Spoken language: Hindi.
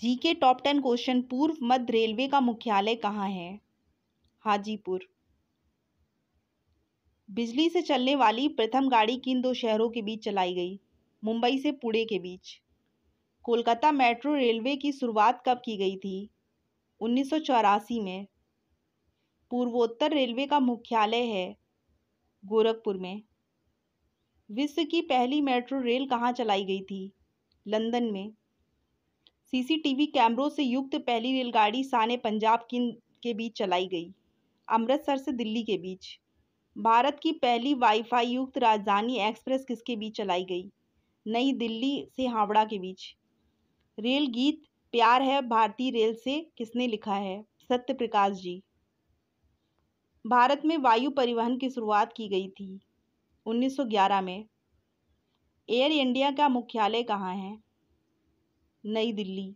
जी के टॉप टेन क्वेश्चन पूर्व मध्य रेलवे का मुख्यालय कहाँ है हाजीपुर बिजली से चलने वाली प्रथम गाड़ी किन दो शहरों के बीच चलाई गई मुंबई से पुणे के बीच कोलकाता मेट्रो रेलवे की शुरुआत कब की गई थी उन्नीस में पूर्वोत्तर रेलवे का मुख्यालय है गोरखपुर में विश्व की पहली मेट्रो रेल कहाँ चलाई गई थी लंदन में सीसीटीवी कैमरों से युक्त पहली रेलगाड़ी साने पंजाब किन के बीच चलाई गई अमृतसर से दिल्ली के बीच भारत की पहली वाईफाई युक्त राजधानी एक्सप्रेस किसके बीच चलाई गई नई दिल्ली से हावड़ा के बीच रेल गीत प्यार है भारतीय रेल से किसने लिखा है सत्य प्रकाश जी भारत में वायु परिवहन की शुरुआत की गई थी 1911 में एयर इंडिया का मुख्यालय कहाँ है नई दिल्ली